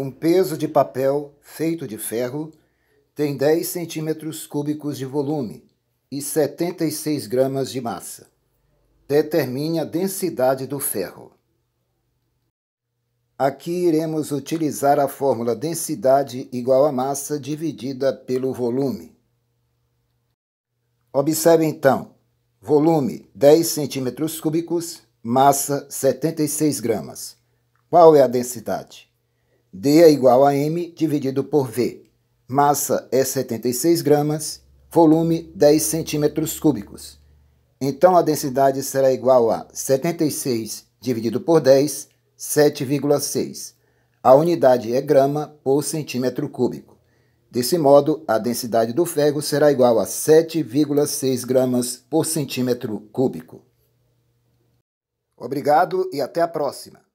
Um peso de papel feito de ferro tem 10 centímetros cúbicos de volume e 76 gramas de massa. Determine a densidade do ferro. Aqui iremos utilizar a fórmula densidade igual a massa dividida pelo volume. Observe então, volume 10 centímetros cúbicos, massa 76 gramas. Qual é a densidade? D é igual a M dividido por V. Massa é 76 gramas, volume 10 centímetros cúbicos. Então a densidade será igual a 76 dividido por 10, 7,6. A unidade é grama por centímetro cúbico. Desse modo, a densidade do ferro será igual a 7,6 gramas por centímetro cúbico. Obrigado e até a próxima!